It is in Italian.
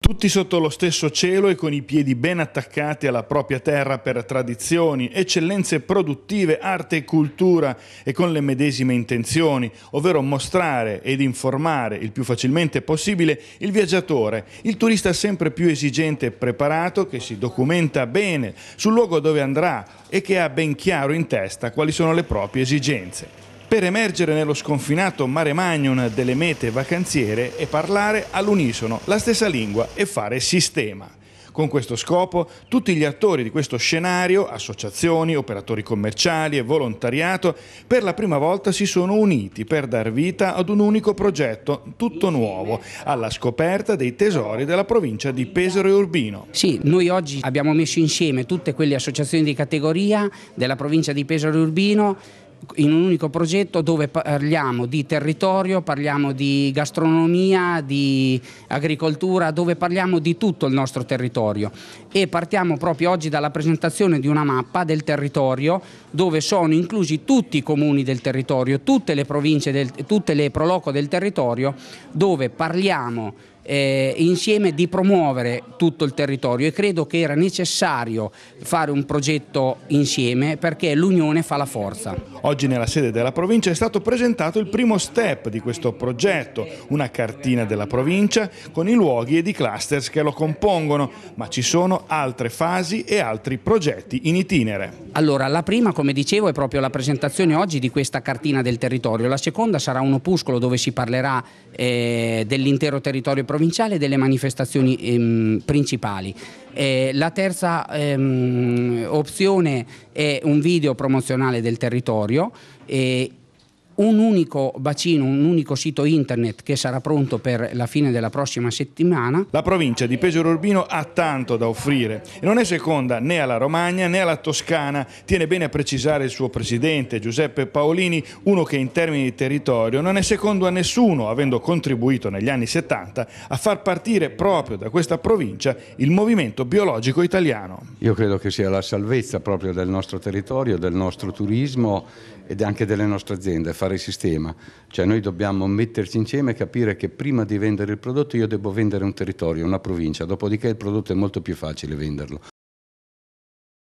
Tutti sotto lo stesso cielo e con i piedi ben attaccati alla propria terra per tradizioni, eccellenze produttive, arte e cultura e con le medesime intenzioni, ovvero mostrare ed informare il più facilmente possibile il viaggiatore, il turista sempre più esigente e preparato che si documenta bene sul luogo dove andrà e che ha ben chiaro in testa quali sono le proprie esigenze per emergere nello sconfinato mare magnon delle mete vacanziere e parlare all'unisono la stessa lingua e fare sistema. Con questo scopo tutti gli attori di questo scenario, associazioni, operatori commerciali e volontariato, per la prima volta si sono uniti per dar vita ad un unico progetto tutto nuovo, alla scoperta dei tesori della provincia di Pesaro e Urbino. Sì, noi oggi abbiamo messo insieme tutte quelle associazioni di categoria della provincia di Pesaro e Urbino in un unico progetto dove parliamo di territorio, parliamo di gastronomia, di agricoltura, dove parliamo di tutto il nostro territorio e partiamo proprio oggi dalla presentazione di una mappa del territorio dove sono inclusi tutti i comuni del territorio, tutte le province, del, tutte le proloco del territorio dove parliamo eh, insieme di promuovere tutto il territorio e credo che era necessario fare un progetto insieme perché l'unione fa la forza. Oggi nella sede della provincia è stato presentato il primo step di questo progetto, una cartina della provincia con i luoghi ed i clusters che lo compongono, ma ci sono altre fasi e altri progetti in itinere. Allora, la prima, come dicevo, è proprio la presentazione oggi di questa cartina del territorio, la seconda sarà un opuscolo dove si parlerà eh, dell'intero territorio provinciale provinciale delle manifestazioni ehm, principali. Eh, la terza ehm, opzione è un video promozionale del territorio eh, un unico bacino, un unico sito internet che sarà pronto per la fine della prossima settimana. La provincia di Pesaro Urbino ha tanto da offrire e non è seconda né alla Romagna né alla Toscana, tiene bene a precisare il suo presidente Giuseppe Paolini, uno che in termini di territorio non è secondo a nessuno, avendo contribuito negli anni 70 a far partire proprio da questa provincia il movimento biologico italiano. Io credo che sia la salvezza proprio del nostro territorio, del nostro turismo ed anche delle nostre aziende, fare sistema, cioè noi dobbiamo metterci insieme e capire che prima di vendere il prodotto io devo vendere un territorio, una provincia, dopodiché il prodotto è molto più facile venderlo.